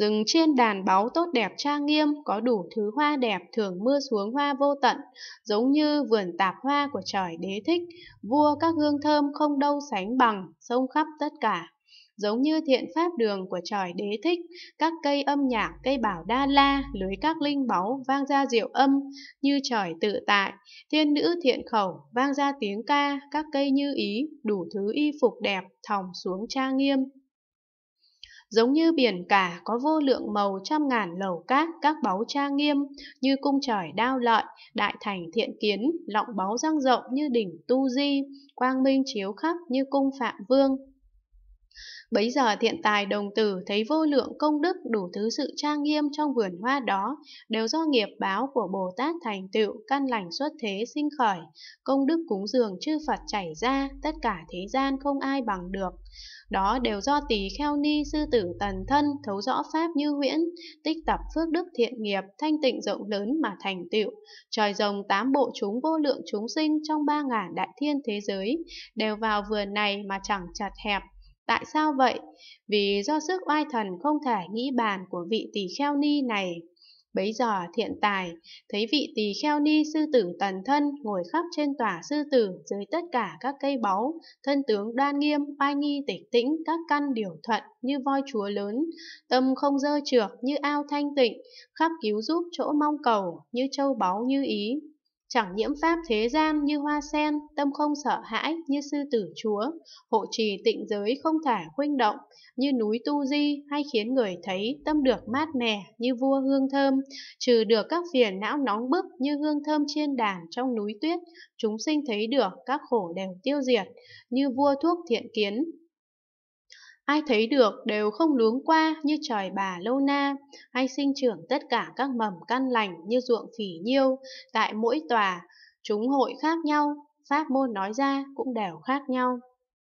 Rừng trên đàn báu tốt đẹp trang nghiêm, có đủ thứ hoa đẹp thường mưa xuống hoa vô tận, giống như vườn tạp hoa của trời đế thích, vua các hương thơm không đâu sánh bằng, sông khắp tất cả. Giống như thiện pháp đường của trời đế thích, các cây âm nhạc, cây bảo đa la, lưới các linh báu vang ra diệu âm như trời tự tại, thiên nữ thiện khẩu vang ra tiếng ca, các cây như ý, đủ thứ y phục đẹp, thòng xuống trang nghiêm. Giống như biển cả có vô lượng màu trăm ngàn lầu cát các báu trang nghiêm, như cung trời đao lợi, đại thành thiện kiến, lọng báu giang rộng như đỉnh Tu Di, quang minh chiếu khắp như cung Phạm Vương. Bấy giờ thiện tài đồng tử thấy vô lượng công đức đủ thứ sự trang nghiêm trong vườn hoa đó đều do nghiệp báo của Bồ Tát thành tựu căn lành xuất thế sinh khởi, công đức cúng dường chư Phật chảy ra, tất cả thế gian không ai bằng được. Đó đều do tỳ kheo ni sư tử tần thân thấu rõ pháp như huyễn, tích tập phước đức thiện nghiệp, thanh tịnh rộng lớn mà thành tựu. Trời rồng tám bộ chúng vô lượng chúng sinh trong ba ngàn đại thiên thế giới đều vào vườn này mà chẳng chặt hẹp, Tại sao vậy? Vì do sức oai thần không thể nghĩ bàn của vị tỳ kheo ni này. Bấy giờ thiện tài, thấy vị tỳ kheo ni sư tử tần thân ngồi khắp trên tòa sư tử dưới tất cả các cây báu, thân tướng đoan nghiêm, oai nghi tịch tĩnh, các căn điều thuận như voi chúa lớn, tâm không dơ trược như ao thanh tịnh, khắp cứu giúp chỗ mong cầu như châu báu như ý. Chẳng nhiễm pháp thế gian như hoa sen, tâm không sợ hãi như sư tử chúa, hộ trì tịnh giới không thả khuynh động như núi tu di hay khiến người thấy tâm được mát mẻ như vua hương thơm, trừ được các phiền não nóng bức như hương thơm trên đàn trong núi tuyết, chúng sinh thấy được các khổ đều tiêu diệt, như vua thuốc thiện kiến, Ai thấy được đều không luống qua như tròi bà lâu na, hay sinh trưởng tất cả các mầm căn lành như ruộng phỉ nhiêu, tại mỗi tòa, chúng hội khác nhau, pháp môn nói ra cũng đều khác nhau.